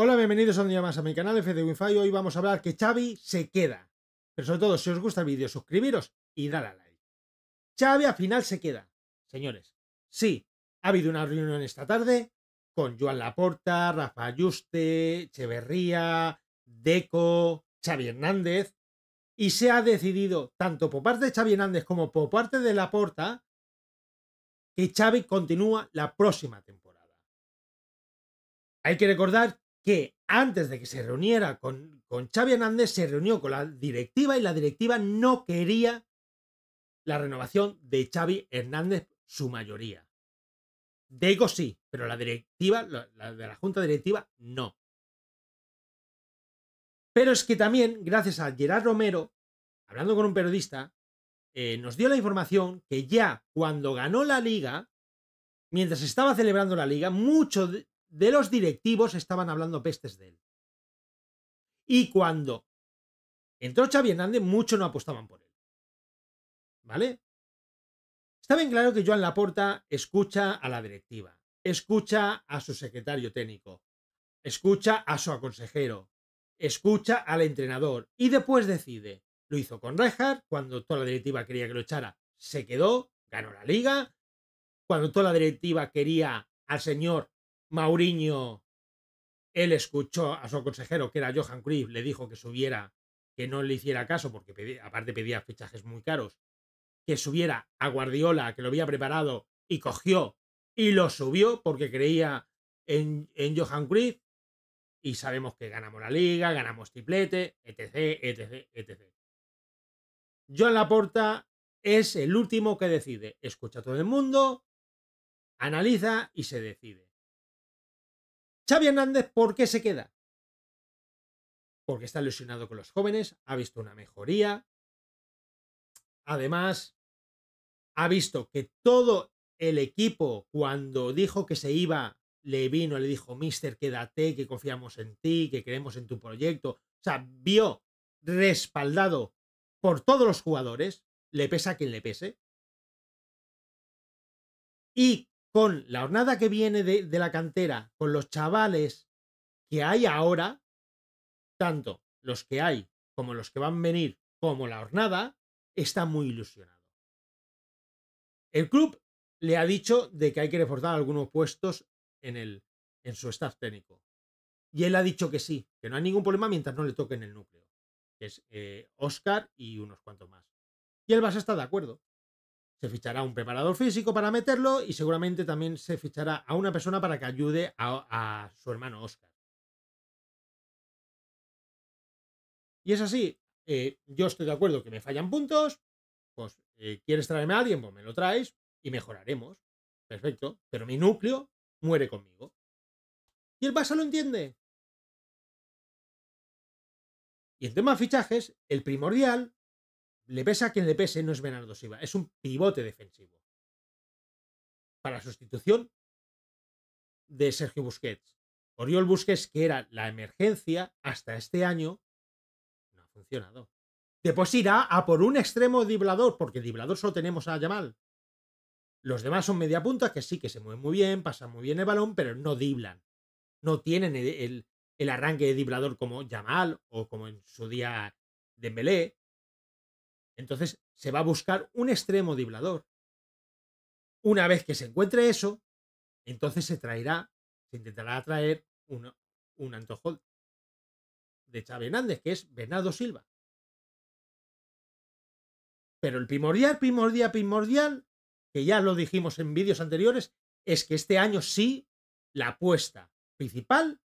Hola, bienvenidos a un día más a mi canal FDWIFI Hoy vamos a hablar que Xavi se queda. Pero sobre todo, si os gusta el vídeo, suscribiros y dale a like. Xavi al final se queda. Señores, sí, ha habido una reunión esta tarde con Joan Laporta, Rafa Ayuste, Echeverría, Deco, Xavi Hernández. Y se ha decidido, tanto por parte de Xavi Hernández como por parte de Laporta, que Xavi continúa la próxima temporada. Hay que recordar que antes de que se reuniera con, con Xavi Hernández, se reunió con la directiva y la directiva no quería la renovación de Xavi Hernández, su mayoría. Deco sí, pero la directiva, la de la junta directiva, no. Pero es que también, gracias a Gerard Romero, hablando con un periodista, eh, nos dio la información que ya cuando ganó la liga, mientras estaba celebrando la liga, mucho de los directivos estaban hablando pestes de él. Y cuando entró Xavi Hernández, muchos no apostaban por él. ¿Vale? Está bien claro que Joan Laporta escucha a la directiva, escucha a su secretario técnico, escucha a su aconsejero, escucha al entrenador y después decide. Lo hizo con Reja cuando toda la directiva quería que lo echara, se quedó, ganó la liga. Cuando toda la directiva quería al señor Mauriño, él escuchó a su consejero, que era Johan Cruyff, le dijo que subiera, que no le hiciera caso, porque aparte pedía fichajes muy caros, que subiera a Guardiola, que lo había preparado, y cogió y lo subió porque creía en, Johan Cruyff. Y sabemos que ganamos la liga, ganamos triplete, etc, etc, etc. Joan Laporta es el último que decide. Escucha a todo el mundo, analiza y se decide. Xavi Hernández, ¿por qué se queda? Porque está ilusionado con los jóvenes, ha visto una mejoría. Además, ha visto que todo el equipo, cuando dijo que se iba, le vino, le dijo, Mister, quédate, que confiamos en ti, que creemos en tu proyecto. O sea, vio respaldado por todos los jugadores, le pesa a quien le pese. Y con la hornada que viene de, la cantera, con los chavales que hay ahora, tanto los que hay como los que van a venir, como la hornada, está muy ilusionado. El club le ha dicho de que hay que reforzar algunos puestos en, el, en su staff técnico. Y él ha dicho que sí, que no hay ningún problema mientras no le toquen el núcleo, es Oscar eh, y unos cuantos más. Y el a está de acuerdo se fichará un preparador físico para meterlo y seguramente también se fichará a una persona para que ayude a, su hermano Oscar. Y es así, eh, yo estoy de acuerdo que me fallan puntos, pues eh, quieres traerme a alguien, pues me lo traes y mejoraremos. Perfecto, pero mi núcleo muere conmigo. Y el PASA lo entiende. Y el tema de fichajes, el primordial le pesa a quien le pese, no es Bernardo Siva. es un pivote defensivo. Para sustitución de Sergio Busquets. Oriol Busquets, que era la emergencia hasta este año, no ha funcionado. Después irá a por un extremo diblador, porque diblador solo tenemos a Yamal. Los demás son media punta que sí que se mueven muy bien, pasan muy bien el balón, pero no diblan. No tienen el, arranque de diblador como Yamal o como en su día de Dembélé entonces se va a buscar un extremo diblador. Una vez que se encuentre eso, entonces se traerá, se intentará traer un, antojo de Xavi Hernández, que es Venado Silva. Pero el primordial, primordial, primordial, que ya lo dijimos en vídeos anteriores, es que este año sí la apuesta principal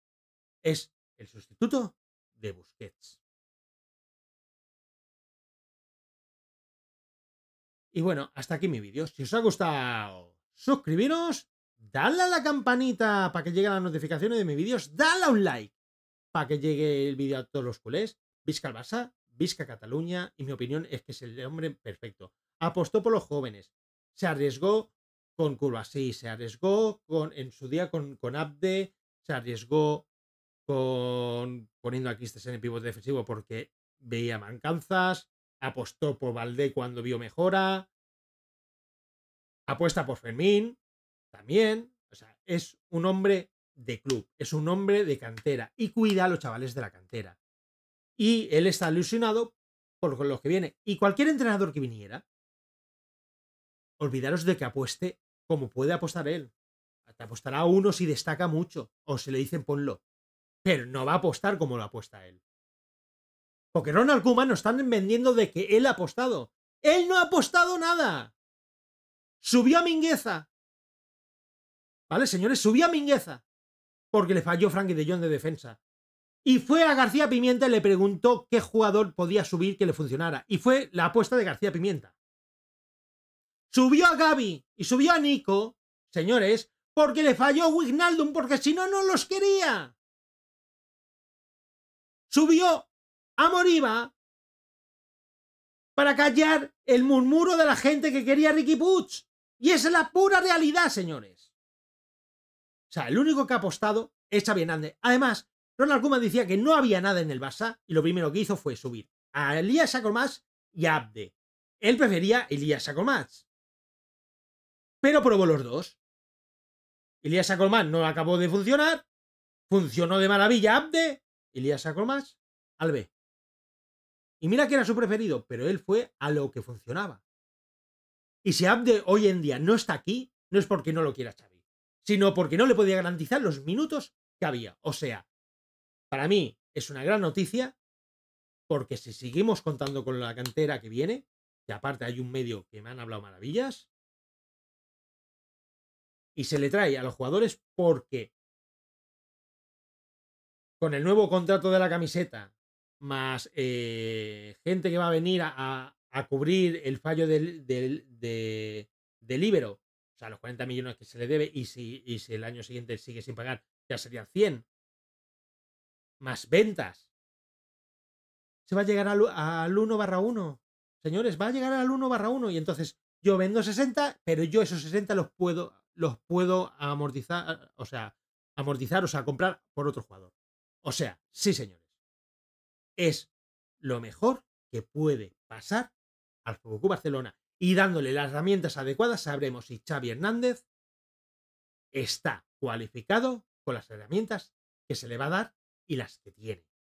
es el sustituto de Busquets. Y bueno, hasta aquí mi vídeo. Si os ha gustado, suscribiros, dadle a la campanita para que lleguen las notificaciones de mis vídeos, dale a un like para que llegue el vídeo a todos los culés. Vizca Albasa, Vizca Cataluña, y mi opinión es que es el hombre perfecto. Apostó por los jóvenes, se arriesgó con Sí, se arriesgó con, en su día con, con Abde, se arriesgó con poniendo aquí este en el pivote defensivo porque veía mancanzas, apostó por Valdé cuando vio mejora, apuesta por Fermín también, o sea, es un hombre de club, es un hombre de cantera y cuida a los chavales de la cantera. Y él está alusionado por lo que viene. Y cualquier entrenador que viniera, olvidaros de que apueste como puede apostar él. Te apostará a uno si destaca mucho o se le dicen ponlo. Pero no va a apostar como lo apuesta él. Porque Ronald Koeman nos están vendiendo de que él ha apostado. ¡Él no ha apostado nada! Subió a Mingueza. ¿Vale, señores? Subió a Mingueza. Porque le falló Frankie de Jong de defensa. Y fue a García Pimienta y le preguntó qué jugador podía subir que le funcionara. Y fue la apuesta de García Pimienta. Subió a Gaby y subió a Nico, señores, porque le falló Wignaldum, porque si no, no los quería. Subió a Moriba para callar el murmuro de la gente que quería a Ricky Puch. Y es la pura realidad, señores. O sea, el único que ha apostado es Xavi ande Además, Ronald Koeman decía que no había nada en el Barça y lo primero que hizo fue subir a Elías acomas y a Abde. Él prefería Elías Sacormás. Pero probó los dos. Elías Sacormás no acabó de funcionar. Funcionó de maravilla Abde. Elías Sacormás al y mira que era su preferido, pero él fue a lo que funcionaba. Y si Abde hoy en día no está aquí, no es porque no lo quiera Xavi, sino porque no le podía garantizar los minutos que había. O sea, para mí es una gran noticia, porque si seguimos contando con la cantera que viene, que aparte hay un medio que me han hablado maravillas, y se le trae a los jugadores porque con el nuevo contrato de la camiseta, más eh, gente que va a venir a, cubrir el fallo del, del, de, Ibero, o sea, los 40 millones que se le debe, y si, el año siguiente sigue sin pagar, ya serían 100, más ventas. Se va a llegar al, 1 barra 1. Señores, va a llegar al 1 barra 1 y entonces yo vendo 60, pero yo esos 60 los puedo, los puedo amortizar, o sea, amortizar, o sea, comprar por otro jugador. O sea, sí, señor es lo mejor que puede pasar al FC Barcelona. Y dándole las herramientas adecuadas sabremos si Xavi Hernández está cualificado con las herramientas que se le va a dar y las que tiene.